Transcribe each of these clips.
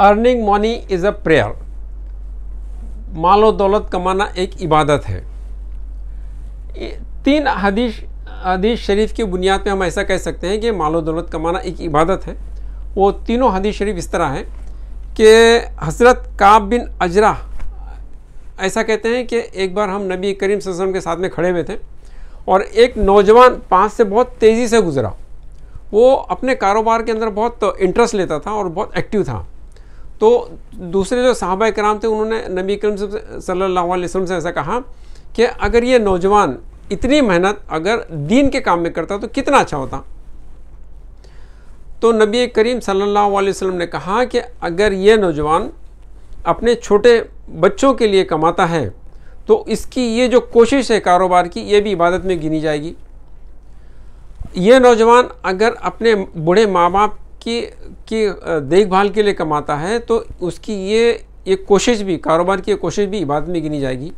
earning money is a prayer माल और दौलत कमाना एक इबादत है तीन हदीश हदीस शरीफ की बुनियाद पे हम ऐसा कह सकते हैं कि माल और दौलत कमाना एक इबादत है वो तीनों हदीस शरीफ इस तरह है कि हज़रत काब बिन अजरा ऐसा कहते हैं कि एक बार हम नबी करीम वसल्लम के साथ में खड़े हुए थे और एक नौजवान पास से बहुत तेज़ी से गुज़रा वो अपने कारोबार के अंदर बहुत इंटरेस्ट लेता था और बहुत एक्टिव था तो दूसरे जो साहबा कराम थे उन्होंने नबी करीम सल्ला वसम से ऐसा कहा कि अगर ये नौजवान इतनी मेहनत अगर दीन के काम में करता तो कितना अच्छा होता तो नबी करीम सल्लल्लाहु अलैहि वसल्लम ने कहा कि अगर ये नौजवान अपने छोटे बच्चों के लिए कमाता है तो इसकी ये जो कोशिश है कारोबार की ये भी इबादत में गिनी जाएगी ये नौजवान अगर अपने बूढ़े माँ बाप की कि देखभाल के लिए कमाता है तो उसकी ये ये कोशिश भी कारोबार की कोशिश भी इबादत में गिनी जाएगी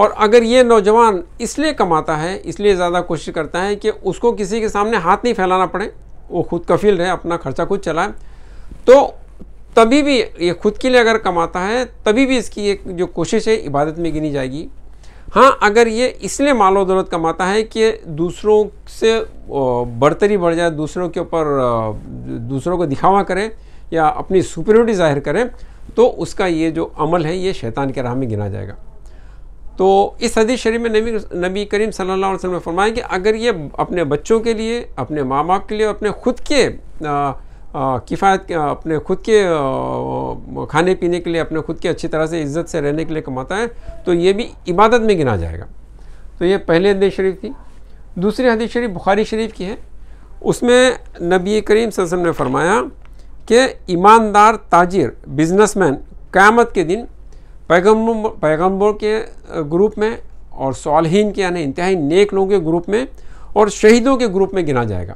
और अगर ये नौजवान इसलिए कमाता है इसलिए ज़्यादा कोशिश करता है कि उसको किसी के सामने हाथ नहीं फैलाना पड़े वो खुद कफील रहे अपना खर्चा खुद चलाए तो तभी भी ये खुद के लिए अगर कमाता है तभी भी इसकी एक जो कोशिश है इबादत में गिनी जाएगी हाँ अगर ये इसलिए माल और दौलत कमाता है कि दूसरों से बढ़तरी बढ़ जाए दूसरों के ऊपर दूसरों को दिखावा करें या अपनी सुपीरियरिटी जाहिर करें तो उसका ये जो अमल है ये शैतान के राह में गिना जाएगा तो इस हदीस शरीफ में नबी नबी करीम सल्लल्लाहु अलैहि वसल्लम ने फरमाया कि अगर ये अपने बच्चों के लिए अपने माँ बाप के लिए अपने खुद के आ, किफ़ायत अपने खुद के खाने पीने के लिए अपने खुद के अच्छी तरह से इज्जत से रहने के लिए कमाता है तो ये भी इबादत में गिना जाएगा तो ये पहले हदीस शरीफ थी दूसरी हदीस शरीफ बुखारी शरीफ की है उसमें नबी करीम वसल्लम ने फरमाया कि ईमानदार ताजिर बिजनेसमैन क़्यामत के दिन पैगम्बर पैगम्बरों के ग्रुप में और सालहीन के यानी इंतहाई नेक लोगों के ग्रुप में और शहीदों के ग्रुप में गिना जाएगा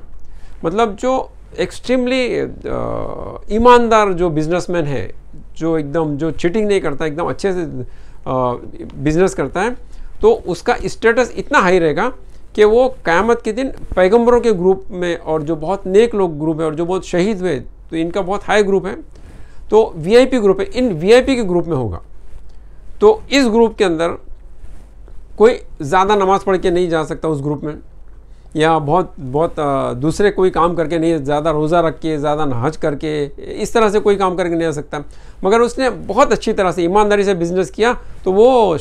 मतलब जो एक्सट्रीमली uh, ईमानदार जो बिजनेसमैन है जो एकदम जो चीटिंग नहीं करता एकदम अच्छे से बिजनेस uh, करता है तो उसका स्टेटस इतना हाई रहेगा कि वो क़्यामत के दिन पैगंबरों के ग्रुप में और जो बहुत नेक लोग ग्रुप है और जो बहुत शहीद हुए तो इनका बहुत हाई ग्रुप है तो वीआईपी ग्रुप है इन वीआईपी के ग्रुप में होगा तो इस ग्रुप के अंदर कोई ज़्यादा नमाज़ पढ़ के नहीं जा सकता उस ग्रुप में या बहुत बहुत दूसरे कोई काम करके नहीं ज़्यादा रोज़ा रख के ज़्यादा नहज करके इस तरह से कोई काम करके नहीं आ सकता मगर उसने बहुत अच्छी तरह से ईमानदारी से बिजनेस किया तो वो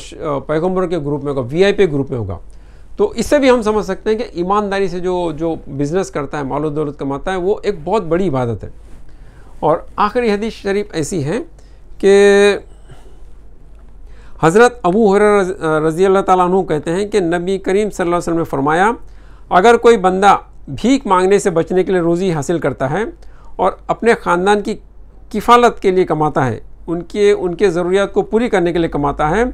पैगम्बर के ग्रुप में होगा वीआईपी ग्रुप में होगा तो इससे भी हम समझ सकते हैं कि ईमानदारी से जो जो बिज़नेस करता है मालो दौलत कमाता है वो एक बहुत बड़ी इबादत है और आखिरी हदीस शरीफ ऐसी है कि हज़रत अबू हर रज़ी अल्लाह कहते हैं कि नबी करीम सल वसम ने फरमाया अगर कोई बंदा भीख मांगने से बचने के लिए रोज़ी हासिल करता है और अपने ख़ानदान की किफ़ालत के लिए कमाता है उनके उनके ज़रूरियात को पूरी करने के लिए कमाता है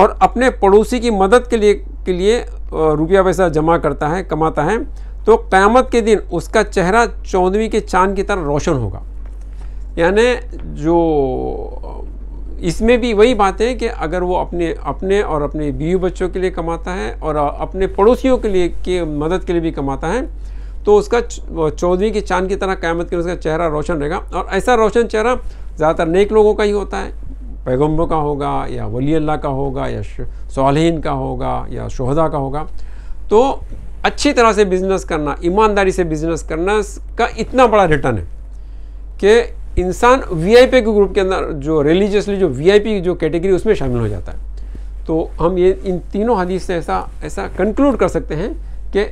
और अपने पड़ोसी की मदद के लिए के लिए रुपया पैसा जमा करता है कमाता है तो क़्यामत के दिन उसका चेहरा चौदहवीं के चांद की तरह रोशन होगा यानी जो इसमें भी वही बात है कि अगर वो अपने अपने और अपने बीवी बच्चों के लिए कमाता है और अपने पड़ोसियों के लिए के मदद के लिए भी कमाता है तो उसका चौदहवीं की चांद की तरह क़्यामत के उसका चेहरा रोशन रहेगा और ऐसा रोशन चेहरा ज़्यादातर नेक लोगों का ही होता है पैगम्बों का होगा या वली अल्लाह का होगा या सालहीन का होगा या शहदा का होगा तो अच्छी तरह से बिज़नेस करना ईमानदारी से बिज़नेस करना का इतना बड़ा रिटर्न है कि इंसान वीआईपी के ग्रुप के अंदर जो रिलीजियसली जो वीआईपी जो कैटेगरी उसमें शामिल हो जाता है तो हम ये इन तीनों हदीस से ऐसा ऐसा कंक्लूड कर सकते हैं कि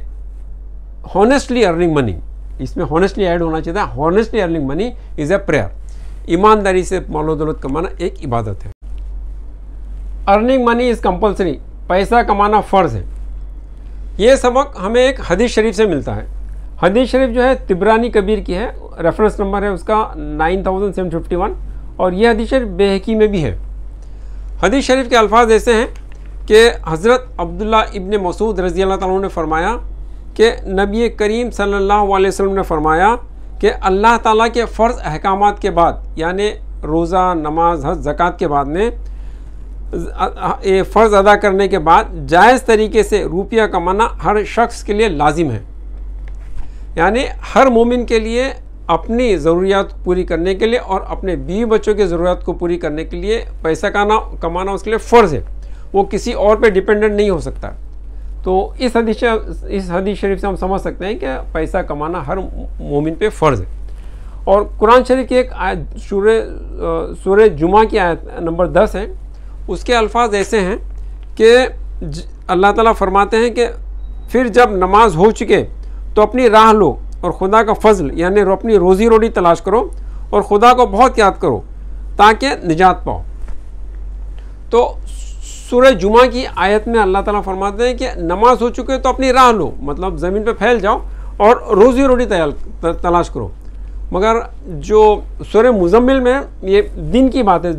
हॉनेस्टली अर्निंग मनी इसमें हॉनेस्टली ऐड होना चाहिए honestly earning money is a prayer ईमानदारी से मालो दौलत कमाना एक इबादत है अर्निंग मनी इज़ कंपल्सरी पैसा कमाना फ़र्ज है ये सबक हमें एक हदीस शरीफ से मिलता है हदीस शरीफ जो है तिबरानी कबीर की है रेफरेंस नंबर है उसका 9751 और यह हदीस शरीफ बेहकी में भी है हदीस शरीफ के अल्फाज ऐसे हैं कि हज़रत अब्दुल्ला इबन मसूद रज़ी अल्लाह तुम ने फरमाया कि नबी करीम सल्लल्लाहु अलैहि वसल्लम ने फरमाया कि अल्लाह ताला के फ़र्ज़ अहकाम के बाद यानि रोज़ा नमाज हज ज़क़़त के बाद में फ़र्ज़ अदा करने के बाद जायज़ तरीके से रुपया कमाना हर शख्स के लिए लाजिम है यानी हर मोमिन के लिए अपनी ज़रूरियात पूरी करने के लिए और अपने बीवी बच्चों की ज़रूरत को पूरी करने के लिए पैसा कमाना कमाना उसके लिए फ़र्ज़ है वो किसी और पे डिपेंडेंट नहीं हो सकता तो इस हदीश इस हदीस शरीफ से हम समझ सकते हैं कि पैसा कमाना हर मोमिन पे फ़र्ज़ है और कुरान शरीफ की एक आयत सूर्य जुमा की आयत नंबर दस है उसके अल्फाज ऐसे हैं कि अल्लाह ताला फरमाते हैं कि फिर जब नमाज हो चुके तो अपनी राह लो और खुदा का फजल यानी अपनी रोज़ी रोटी तलाश करो और खुदा को बहुत याद करो ताकि निजात पाओ तो सूर्य जुमा की आयत में अल्लाह ताला फरमाते हैं कि नमाज हो चुके तो अपनी राह लो मतलब ज़मीन पर फैल जाओ और रोज़ी रोटी तलाश करो मगर जो सूर्य मुजम्मिल में ये दिन की बात है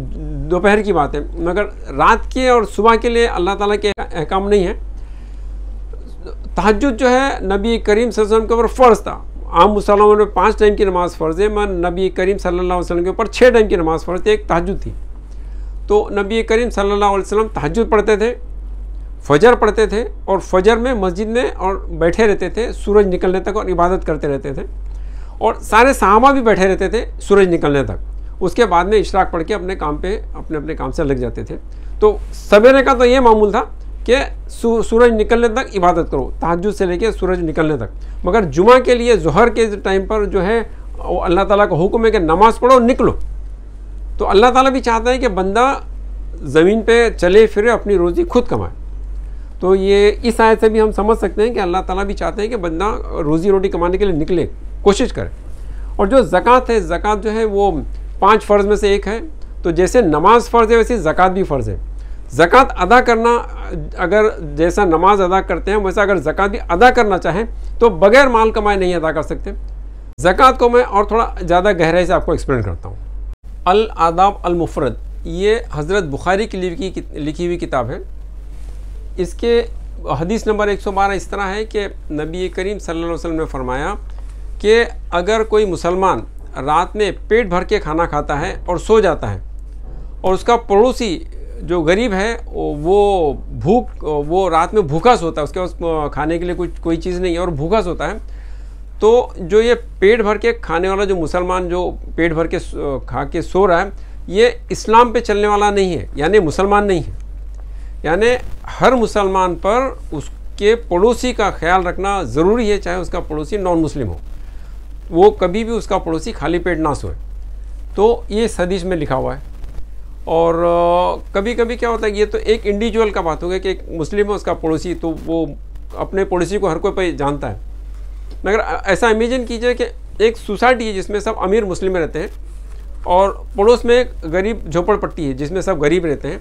दोपहर की बात है मगर रात के और सुबह के लिए अल्लाह ताला के अहकाम नहीं है तहजद जो है नबी करीम वसल्लम के ऊपर फ़र्ज़ था आम मुसलमानों में पाँच टाइम की नमाज़ फ़र्ज़ है मगर नबी करीम सल्लल्लाहु अलैहि वसल्लम के ऊपर छः टाइम की नमाज़ फ़र्ज़ थी एक तहजद थी तो नबी करीम सल्लल्लाहु अलैहि वसल्लम तहजद पढ़ते थे फजर पढ़ते थे और फजर में मस्जिद में और बैठे रहते थे सूरज निकलने तक और इबादत करते रहते थे और सारे सहाबा भी बैठे रहते थे सूरज निकलने तक उसके बाद में इशराक पढ़ के अपने काम पे अपने अपने काम से लग जाते थे तो सवेरे का तो ये मामूल था कि सूरज निकलने तक इबादत करो तहजद से लेके सूरज निकलने तक मगर जुमा के लिए जहर के टाइम पर जो है अल्लाह ताला का हुक्म है कि नमाज़ पढ़ो निकलो तो अल्लाह ताला भी चाहता है कि बंदा ज़मीन पे चले फिरे अपनी रोज़ी खुद कमाए तो ये इस आयत से भी हम समझ सकते हैं कि अल्लाह ताला भी चाहते हैं कि बंदा रोज़ी रोटी कमाने के लिए निकले कोशिश करे और जो ज़क़़त है ज़क़़त जो है वो पाँच फ़र्ज़ में से एक है तो जैसे नमाज फ़र्ज़ है वैसे ज़क़़त भी फ़र्ज़ है ज़क़़त अदा करना अगर जैसा नमाज अदा करते हैं वैसा अगर ज़क़़त भी अदा करना चाहें तो बग़ैर माल कमाए नहीं अदा कर सकते ज़क़़त को मैं और थोड़ा ज़्यादा गहराई से आपको एक्सप्लेन करता हूँ अल आदाब अल मुफरद ये हज़रत बुखारी की लिखी लिखी हुई किताब है इसके हदीस नंबर 112 इस तरह है कि नबी करीम सल्लल्लाहु अलैहि वसल्लम ने फरमाया कि अगर कोई मुसलमान रात में पेट भर के खाना खाता है और सो जाता है और उसका पड़ोसी जो गरीब है वो भूख वो रात में भूखा सोता है उसके पास खाने के लिए कुछ कोई चीज़ नहीं है और भूखा सोता है तो जो ये पेट भर के खाने वाला जो मुसलमान जो पेट भर के खा के सो रहा है ये इस्लाम पे चलने वाला नहीं है यानी मुसलमान नहीं है यानी हर मुसलमान पर उसके पड़ोसी का ख्याल रखना ज़रूरी है चाहे उसका पड़ोसी नॉन मुस्लिम हो वो कभी भी उसका पड़ोसी खाली पेट ना सोए तो ये सदीश में लिखा हुआ है और कभी कभी क्या होता है ये तो एक इंडिविजुअल का बात हो गया कि एक मुस्लिम है उसका पड़ोसी तो वो अपने पड़ोसी को हर कोई जानता है मगर ऐसा इमेजिन कीजिए कि एक सोसाइटी है जिसमें सब अमीर मुस्लिम रहते हैं और पड़ोस में एक गरीब झोपड़पट्टी है जिसमें सब गरीब रहते हैं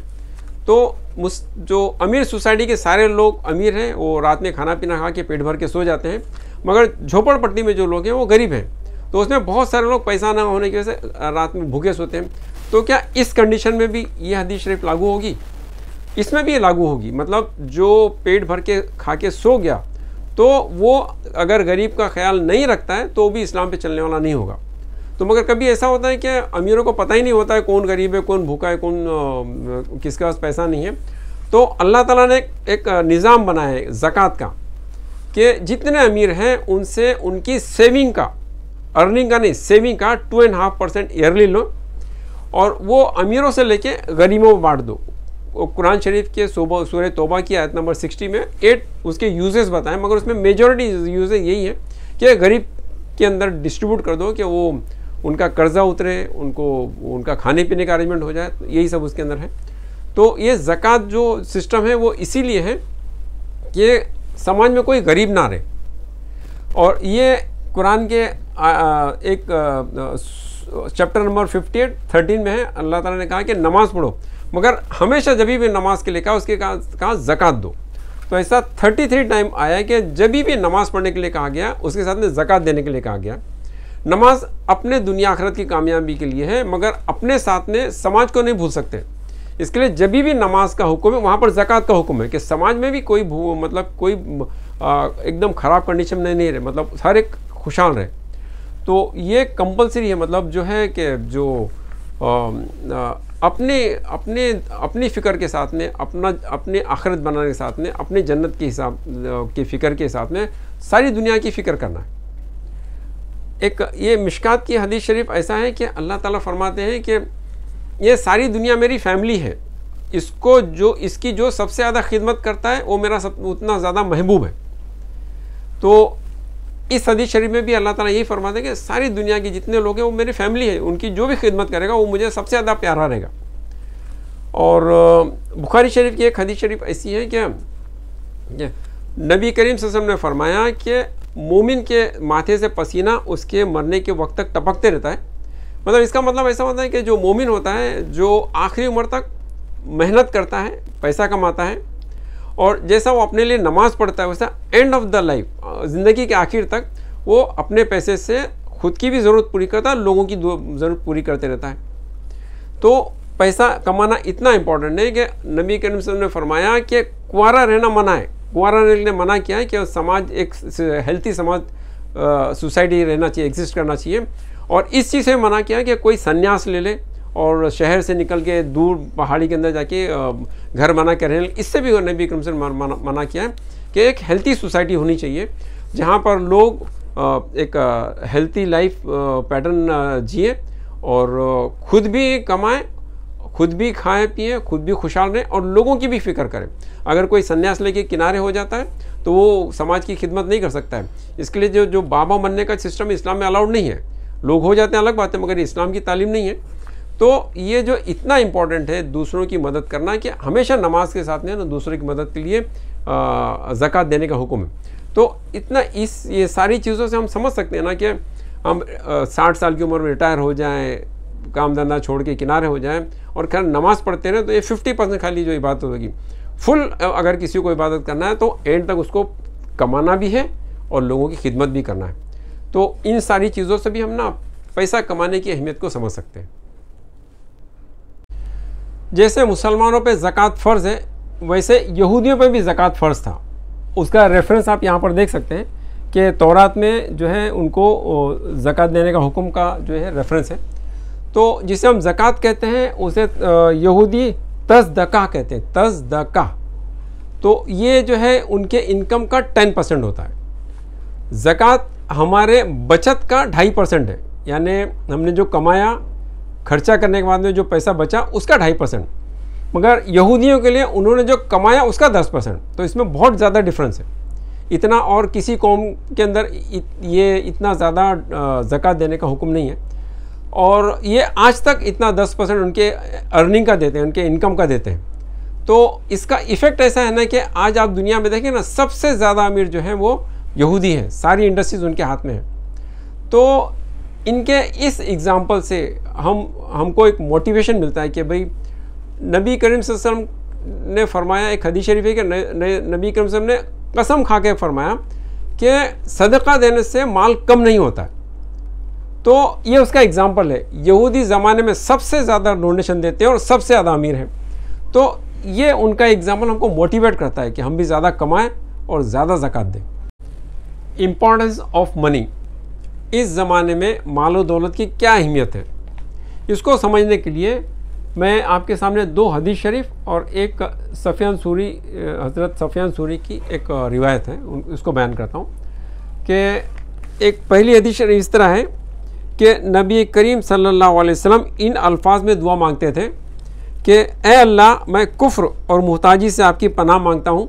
तो मुस जो अमीर सोसाइटी के सारे लोग अमीर हैं वो रात में खाना पीना खा के पेट भर के सो जाते हैं मगर झोपड़पट्टी में जो लोग हैं वो गरीब हैं तो उसमें बहुत सारे लोग पैसा ना होने की वजह से रात में भूखे सोते हैं तो क्या इस कंडीशन में भी ये हदीस शरीफ लागू होगी इसमें भी ये लागू होगी मतलब जो पेट भर के खा के सो गया तो वो अगर गरीब का ख्याल नहीं रखता है तो भी इस्लाम पे चलने वाला नहीं होगा तो मगर कभी ऐसा होता है कि अमीरों को पता ही नहीं होता है कौन गरीब है कौन भूखा है कौन किसके पास पैसा नहीं है तो अल्लाह ताला ने एक निज़ाम बनाया है ज़क़़त का कि जितने अमीर हैं उनसे उनकी सेविंग का अर्निंग का नहीं सेविंग का two and half percent yearly लो और वो अमीरों से लेके गरीबों में बांट दो वो कुरान शरीफ के सोबा सूर तोबा की आयत नंबर सिक्सटी में एट उसके यूजेस बताएं मगर उसमें मेजोरिटी यूज़ यही है कि गरीब के अंदर डिस्ट्रीब्यूट कर दो कि वो उनका कर्जा उतरे उनको उनका खाने पीने का अरेंजमेंट हो जाए यही सब उसके अंदर है तो ये ज़क़़त जो सिस्टम है वो इसीलिए है कि समाज में कोई गरीब ना रहे और ये कुरान के एक चैप्टर नंबर 58 13 में है अल्लाह ताला ने कहा कि नमाज़ पढ़ो मगर हमेशा जब भी नमाज के लिए कहा उसके कहा, जक़ात दो तो ऐसा 33 टाइम आया कि जब भी नमाज़ पढ़ने के लिए कहा गया उसके साथ में ज़क़़त देने के लिए कहा गया नमाज अपने दुनिया आखरत की कामयाबी के लिए है मगर अपने साथ में समाज को नहीं भूल सकते इसके लिए जब भी नमाज का हुक्म है वहाँ पर ज़क़़त का हुक्म है कि समाज में भी कोई मतलब कोई एकदम ख़राब कंडीशन में नहीं रहे मतलब हर एक खुशहाल रहे तो ये कंपलसरी है मतलब जो है कि जो अपने अपने अपनी फ़िक्र के साथ में अपना अपने आखिरत बनाने के साथ में अपने जन्नत के हिसाब के फ़िक्र के साथ में सारी दुनिया की फ़िक्र करना है एक ये मिशकात की हदीस शरीफ ऐसा है कि अल्लाह ताला फरमाते हैं कि ये सारी दुनिया मेरी फैमिली है इसको जो इसकी जो सबसे ज़्यादा खिदमत करता है वो मेरा सब उतना ज़्यादा महबूब है तो इस हदीस शरीफ में भी अल्लाह ताला यही फरमाते कि सारी दुनिया के जितने लोग हैं वो मेरी फैमिली है उनकी जो भी खिदमत करेगा वो मुझे सबसे ज़्यादा प्यारा रहेगा और बुखारी शरीफ की एक हदीस शरीफ ऐसी है कि नबी करीम वसम ने फरमाया कि मोमिन के माथे से पसीना उसके मरने के वक्त तक टपकते रहता है मतलब इसका मतलब ऐसा होता है कि जो मोमिन होता है जो आखिरी उम्र तक मेहनत करता है पैसा कमाता है और जैसा वो अपने लिए नमाज पढ़ता है वैसा एंड ऑफ द लाइफ ज़िंदगी के आखिर तक वो अपने पैसे से खुद की भी ज़रूरत पूरी करता है लोगों की ज़रूरत पूरी करते रहता है तो पैसा कमाना इतना इम्पोर्टेंट है कि नबी करीम वसल्लम ने फरमाया कि कुंवारा रहना मना है कुंवारा रहने के लिए मना किया है कि समाज एक हेल्थी समाज सोसाइटी रहना चाहिए एग्जिस्ट करना चाहिए और इस चीज़ से मना किया कि कोई संन्यास ले ले और शहर से निकल के दूर पहाड़ी के अंदर जाके घर मना कर रहे हैं इससे भी उन्होंने भी से मना, मना किया है कि एक हेल्थी सोसाइटी होनी चाहिए जहाँ पर लोग एक हेल्थी लाइफ पैटर्न जिए और खुद भी कमाएं खुद भी खाएं पिए खुद भी खुशहाल रहें और लोगों की भी फिक्र करें अगर कोई संन्यास लेके किनारे हो जाता है तो वो समाज की खिदमत नहीं कर सकता है इसके लिए जो जो बाबा बनने का सिस्टम इस्लाम में अलाउड नहीं है लोग हो जाते हैं अलग बात है मगर इस्लाम की तालीम नहीं है तो ये जो इतना इम्पॉर्टेंट है दूसरों की मदद करना कि हमेशा नमाज के साथ में ना दूसरों की मदद के लिए ज़क़़त देने का हुक्म है तो इतना इस ये सारी चीज़ों से हम समझ सकते हैं ना कि हम साठ साल की उम्र में रिटायर हो जाएँ काम धंधा छोड़ के किनारे हो जाएँ और खैर नमाज पढ़ते रहें तो ये फिफ्टी परसेंट खाली जो इबादत होगी फुल अगर किसी को इबादत करना है तो एंड तक उसको कमाना भी है और लोगों की खिदमत भी करना है तो इन सारी चीज़ों से भी हम ना पैसा कमाने की अहमियत को समझ सकते हैं जैसे मुसलमानों पे ज़क़़त फ़र्ज़ है वैसे यहूदियों पे भी ज़क़़त फ़र्ज़ था उसका रेफरेंस आप यहाँ पर देख सकते हैं कि तौरात में जो है उनको ज़क़़त देने का हुक्म का जो है रेफरेंस है तो जिसे हम ज़क़़त कहते हैं उसे यहूदी तस्दका कहते हैं तस्दका तो ये जो है उनके इनकम का टेन परसेंट होता है ज़क़़त हमारे बचत का ढाई परसेंट है यानी हमने जो कमाया खर्चा करने के बाद में जो पैसा बचा उसका ढाई परसेंट मगर यहूदियों के लिए उन्होंने जो कमाया उसका दस परसेंट तो इसमें बहुत ज़्यादा डिफरेंस है इतना और किसी कौम के अंदर इत, ये इतना ज़्यादा जक़ात देने का हुक्म नहीं है और ये आज तक इतना दस परसेंट उनके अर्निंग का देते हैं उनके इनकम का देते हैं तो इसका इफ़ेक्ट ऐसा है ना कि आज आप दुनिया में देखें ना सबसे ज़्यादा अमीर जो है वो यहूदी हैं सारी इंडस्ट्रीज़ उनके हाथ में है तो इनके इस एग्ज़ाम्पल से हम हमको एक मोटिवेशन मिलता है कि भाई नबी करीम वसम ने फरमाया एक हदी शरीफ के नबी करीम वसम ने कसम खा के फरमाया कि सदका देने से माल कम नहीं होता तो ये उसका एग्ज़ाम्पल है यहूदी ज़माने में सबसे ज़्यादा डोनेशन देते हैं और सबसे ज़्यादा अमीर हैं तो ये उनका एग्ज़ाम्पल हमको मोटिवेट करता है कि हम भी ज़्यादा कमाएँ और ज़्यादा ज़क़ात दें इम्पॉर्टेंस ऑफ मनी इस ज़माने में मालो दौलत की क्या अहमियत है इसको समझने के लिए मैं आपके सामने दो हदीस शरीफ और एक सफ़ियान सूरी हज़रत सफ़ियान सूरी की एक रिवायत है उसको बयान करता हूँ कि एक पहली हदीस शरीफ इस तरह है कि नबी करीम सल्लल्लाहु अलैहि वसल्लम इन अल्फाज में दुआ मांगते थे कि ए अल्लाह मैं कुफ्र और मोहताजी से आपकी पनाह मांगता हूँ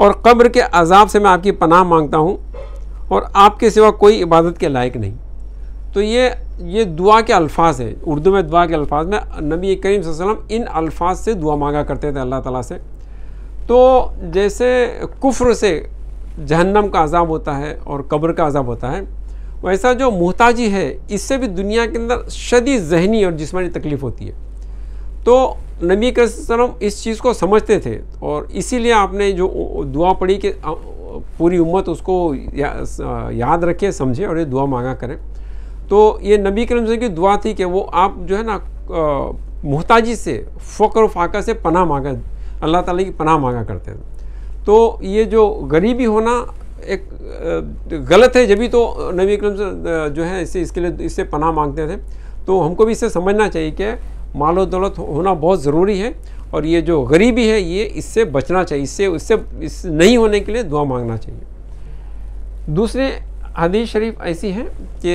और कब्र के अजाब से मैं आपकी पनाह मांगता हूँ और आपके सिवा कोई इबादत के लायक नहीं तो ये ये दुआ के अल्फाज है उर्दू में दुआ के अल्फाज में नबी करीम वसल्लम इन अल्फाज से दुआ मांगा करते थे अल्लाह ताला से तो जैसे कुफ्र से जहन्नम का अजाब होता है और कब्र का अजाब होता है वैसा जो मोहताजी है इससे भी दुनिया के अंदर शदी जहनी और जिसमानी तकलीफ़ होती है तो नबी वसल्लम इस चीज़ को समझते थे और इसीलिए आपने जो दुआ पढ़ी कि पूरी उम्मत उसको या, याद रखे समझे और ये दुआ मांगा करें तो ये नबी करम से की दुआ थी कि वो आप जो है ना मोहताजी से फ़ोकर फाका से पनाह मांगा अल्लाह ताला की पनाह मांगा करते हैं तो ये जो गरीबी होना एक गलत है जब भी तो नबी करम से जो है इससे इसके लिए इससे पनाह मांगते थे तो हमको भी इसे समझना चाहिए कि मालो दौलत होना बहुत ज़रूरी है और ये जो गरीबी है ये इससे बचना चाहिए इससे इससे इस नहीं होने के लिए दुआ मांगना चाहिए दूसरे हदीस शरीफ ऐसी है कि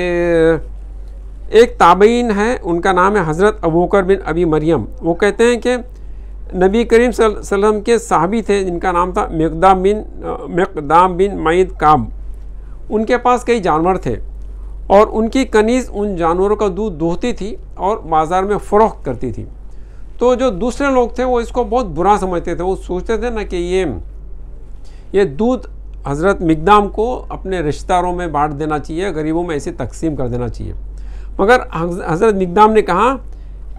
एक ताबीन है उनका नाम है हज़रत अबूकर बिन अबी मरियम वो कहते हैं कि नबी करीम सल्लम के साहबी थे जिनका नाम था मकदाम बिन मकदाम बिन मईद काम उनके पास कई जानवर थे और उनकी कनीज़ उन जानवरों का दूध दोहती थी और बाज़ार में फ़रोख करती थी तो जो दूसरे लोग थे वो इसको बहुत बुरा समझते थे वो सोचते थे ना कि ये ये दूध हज़रत मिकदाम को अपने रिश्तेदारों में बांट देना चाहिए गरीबों में ऐसे तकसीम कर देना चाहिए मगर हज़रत मिकदाम ने कहा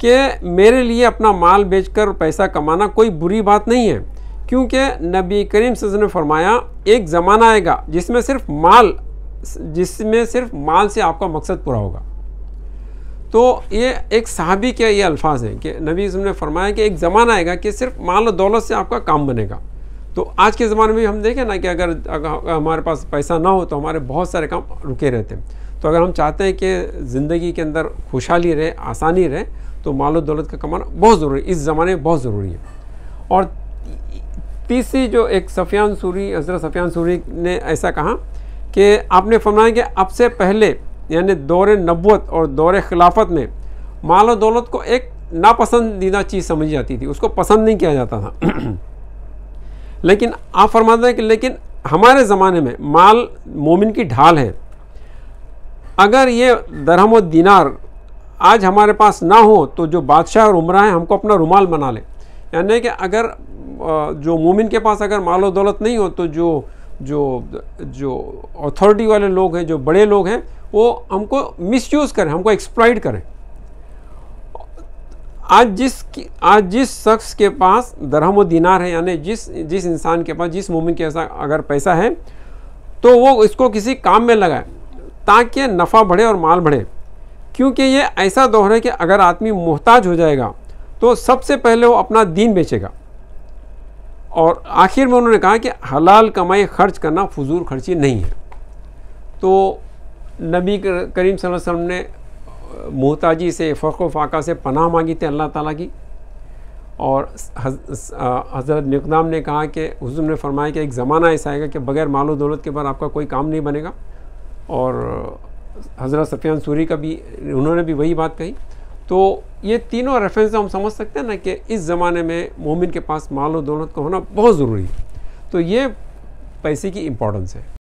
कि मेरे लिए अपना माल बेचकर पैसा कमाना कोई बुरी बात नहीं है क्योंकि नबी करीम सज ने फरमाया एक ज़माना आएगा जिसमें सिर्फ माल जिसमें सिर्फ माल से आपका मकसद पूरा होगा तो ये एक सहाबी के ये अल्फाज हैं कि नबी इसम ने फरमाया कि एक ज़माना आएगा कि सिर्फ माल दौलत से आपका काम बनेगा तो आज के ज़माने में हम देखें ना कि अगर, अगर हमारे पास पैसा ना हो तो हमारे बहुत सारे काम रुके रहते हैं तो अगर हम चाहते हैं कि ज़िंदगी के अंदर खुशहाली रहे आसानी रहे तो माल दौलत का कमाना बहुत ज़रूरी इस ज़माने में बहुत ज़रूरी है और तीसरी जो एक सफ़ियान सूरी हज़रत सफ़ियान सूरी ने ऐसा कहा कि आपने फरमाया कि आपसे पहले यानी दौर नबूत और दौर खिलाफत में माल और दौलत को एक नापसंदीदा चीज़ समझी जाती थी उसको पसंद नहीं किया जाता था लेकिन आप फरमाते हैं कि लेकिन हमारे ज़माने में माल मोमिन की ढाल है अगर ये दरहम और दिनार आज हमारे पास ना हो तो जो बादशाह और उमरा हैं हमको अपना रुमाल बना ले यानी कि अगर जो मोमिन के पास अगर माल और दौलत नहीं हो तो जो जो जो अथॉरिटी वाले लोग हैं जो बड़े लोग हैं वो हमको मिसयूज़ करें हमको एक्सप्लाइड करें आज जिस आज जिस शख्स के पास दरहम व दिनार है यानी जिस जिस इंसान के पास जिस मोमिन के ऐसा अगर पैसा है तो वो इसको किसी काम में लगाए ताकि नफ़ा बढ़े और माल बढ़े क्योंकि ये ऐसा दौर है कि अगर आदमी मोहताज हो जाएगा तो सबसे पहले वो अपना दीन बेचेगा और आखिर में उन्होंने कहा कि हलाल कमाई खर्च करना फजूल खर्ची नहीं है तो नबी करीम वसल्लम ने मोहताजी से फ़र्क फ़ाका से पनाह मांगी थी अल्लाह ताला की और हज़रत निकदाम ने कहा कि हुजूर ने फरमाया कि एक ज़माना ऐसा आएगा कि बग़ैर मालो दौलत के बाद आपका कोई काम नहीं बनेगा और हज़रत सफियान सूरी का भी उन्होंने भी वही बात कही तो ये तीनों रेफरेंस हम समझ सकते हैं ना कि इस ज़माने में मोमिन के पास मालो दौलत का होना बहुत ज़रूरी है तो ये पैसे की इम्पोर्टेंस है